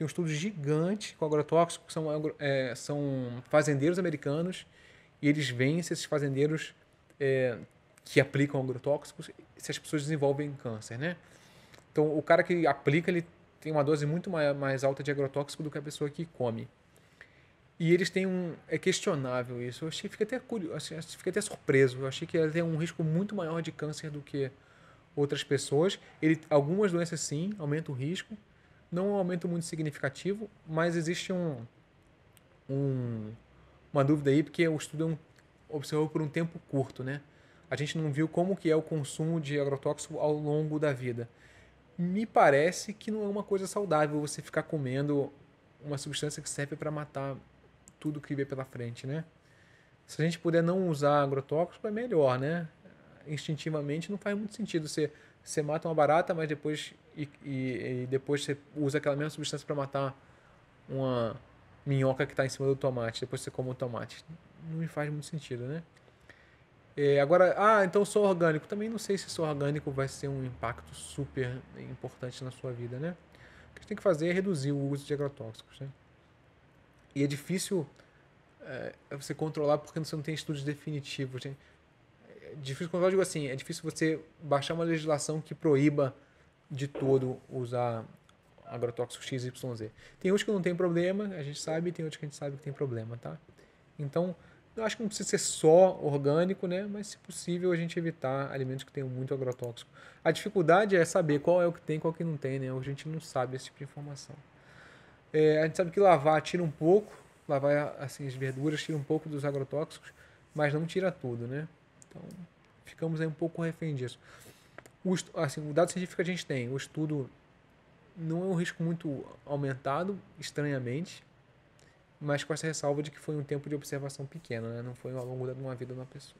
Tem um estudo gigante com agrotóxicos, que são, é, são fazendeiros americanos, e eles vencem se esses fazendeiros é, que aplicam agrotóxicos, se as pessoas desenvolvem câncer, né? Então, o cara que aplica, ele tem uma dose muito mais alta de agrotóxico do que a pessoa que come. E eles têm um. É questionável isso. Eu achei, fiquei até curioso, assim, fiquei até surpreso. Eu achei que eles tem um risco muito maior de câncer do que outras pessoas. Ele, algumas doenças, sim, aumenta o risco, não é um aumento muito significativo, mas existe um, um, uma dúvida aí, porque o estudo é um, observou por um tempo curto, né? A gente não viu como que é o consumo de agrotóxico ao longo da vida. Me parece que não é uma coisa saudável você ficar comendo uma substância que serve para matar tudo que vê pela frente, né? Se a gente puder não usar agrotóxico, é melhor, né? instintivamente não faz muito sentido. Você, você mata uma barata, mas depois e, e, e depois você usa aquela mesma substância para matar uma minhoca que está em cima do tomate. Depois você come o tomate. Não me faz muito sentido, né? É, agora, ah, então sou orgânico. Também não sei se sou orgânico vai ser um impacto super importante na sua vida, né? O que a gente tem que fazer é reduzir o uso de agrotóxicos, né? E é difícil é, você controlar porque você não tem estudos definitivos. Né? difícil eu digo assim, é difícil você baixar uma legislação que proíba de todo usar agrotóxico XYZ. Tem uns que não tem problema, a gente sabe, e tem outros que a gente sabe que tem problema, tá? Então, eu acho que não precisa ser só orgânico, né? Mas, se possível, a gente evitar alimentos que tenham muito agrotóxico. A dificuldade é saber qual é o que tem e qual é que não tem, né? A gente não sabe esse tipo de informação. É, a gente sabe que lavar tira um pouco, lavar assim, as verduras tira um pouco dos agrotóxicos, mas não tira tudo, né? Então, ficamos aí um pouco refém disso. O, assim, o dado científico que a gente tem, o estudo não é um risco muito aumentado, estranhamente, mas com essa ressalva de que foi um tempo de observação pequeno, né? não foi ao longo de uma vida de uma pessoa.